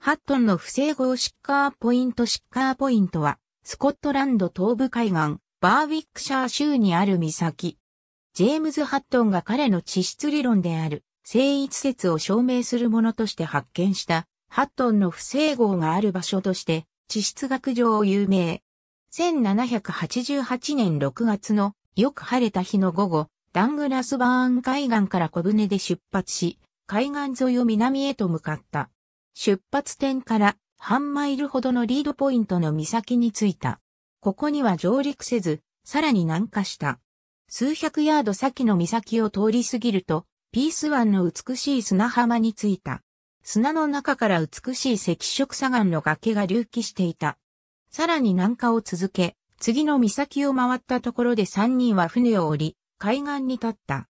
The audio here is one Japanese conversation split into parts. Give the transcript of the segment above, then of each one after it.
ハットンの不整合シッカーポイントシッカーポイントは、スコットランド東部海岸、バーウィックシャー州にある岬。ジェームズ・ハットンが彼の地質理論である、聖一説を証明するものとして発見した、ハットンの不整合がある場所として、地質学上有名。1788年6月の、よく晴れた日の午後、ダングラスバーン海岸から小舟で出発し、海岸沿いを南へと向かった。出発点から半マイルほどのリードポイントの岬に着いた。ここには上陸せず、さらに南下した。数百ヤード先の岬を通り過ぎると、ピース湾の美しい砂浜に着いた。砂の中から美しい赤色砂岩の崖が隆起していた。さらに南下を続け、次の岬を回ったところで三人は船を降り、海岸に立った。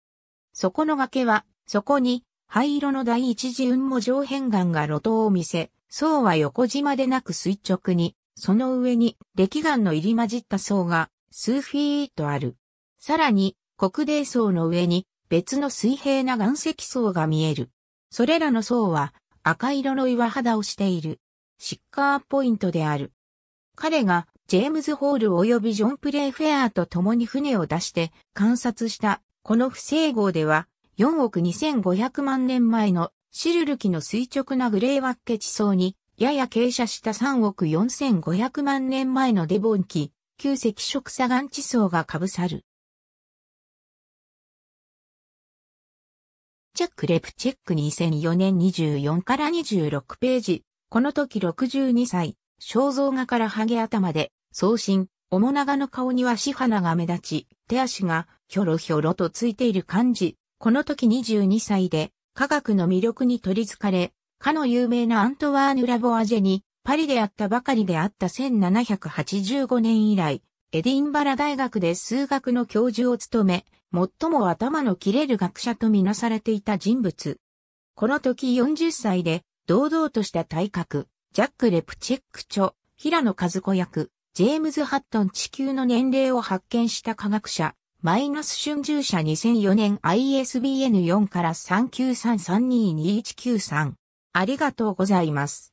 そこの崖は、そこに灰色の第一次雲母上辺岩が路頭を見せ、層は横縞でなく垂直に、その上に歴岩の入り混じった層が数フィートある。さらに、国泥層の上に別の水平な岩石層が見える。それらの層は赤色の岩肌をしている。シッカーポイントである。彼がジェームズ・ホール及びジョン・プレイ・フェアーと共に船を出して観察したこの不整合では4億2500万年前のシルル紀の垂直なグレーワッケ地層に、やや傾斜した3億4500万年前のデボン紀、旧赤色砂岩地層が被さる。チェックレプチェック2004年24から26ページ。この時62歳、肖像画からハゲ頭で、送信、面長の顔には死花が目立ち、手足がひょろひょろとついている感じ、この時22歳で科学の魅力に取り憑かれ、かの有名なアントワーヌ・ラボアジェにパリであったばかりであった1785年以来、エディンバラ大学で数学の教授を務め、最も頭の切れる学者とみなされていた人物。この時40歳で、堂々とした体格、ジャック・レプチェック著、平野和子役、ジェームズ・ハットン地球の年齢を発見した科学者、マイナス春秋社2004年 ISBN4 から39332219 3ありがとうございます。